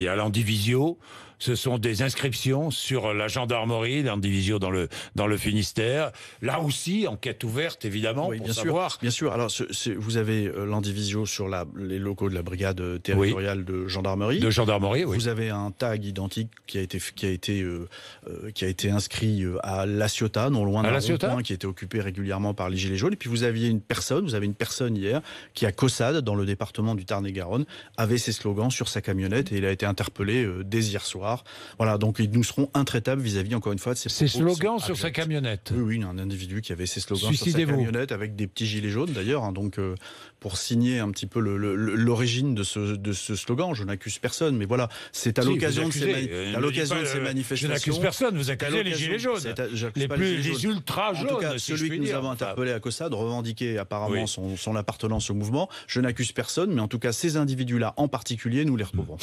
Et à l'Andivisio, ce sont des inscriptions sur la gendarmerie l'Andivisio dans le, dans le Finistère. Là aussi, enquête ouverte, évidemment, oui, pour bien savoir. Sûr, bien sûr. Alors, vous avez euh, l'Andivisio sur les locaux de la brigade euh, territoriale de gendarmerie. De gendarmerie, oui. Vous avez un tag identique qui a été, qui a été, euh, qui a été inscrit à La non loin de la qui était occupé régulièrement par les Gilets jaunes. Et puis, vous aviez une personne, vous avez une personne hier, qui à Cossade dans le département du Tarn-et-Garonne, avait ses slogans sur sa camionnette et il a été interpellé dès hier soir voilà, donc ils nous seront intraitables vis-à-vis, encore une fois, de ces slogans sur sa camionnette. Oui, oui, un individu qui avait ces slogans sur sa camionnette, avec des petits gilets jaunes d'ailleurs, hein, donc euh, pour signer un petit peu l'origine de ce, slogan. Je n'accuse personne, mais voilà, c'est à l'occasion de ces, euh, euh, manifestations. Je n'accuse personne, vous accusez les gilets jaunes. les, plus, ultra jaunes. En tout cas, celui que nous avons interpellé à Cossade revendiquait apparemment son, appartenance au mouvement. Je n'accuse personne, mais en tout cas, ces individus-là en particulier, nous les retrouvons.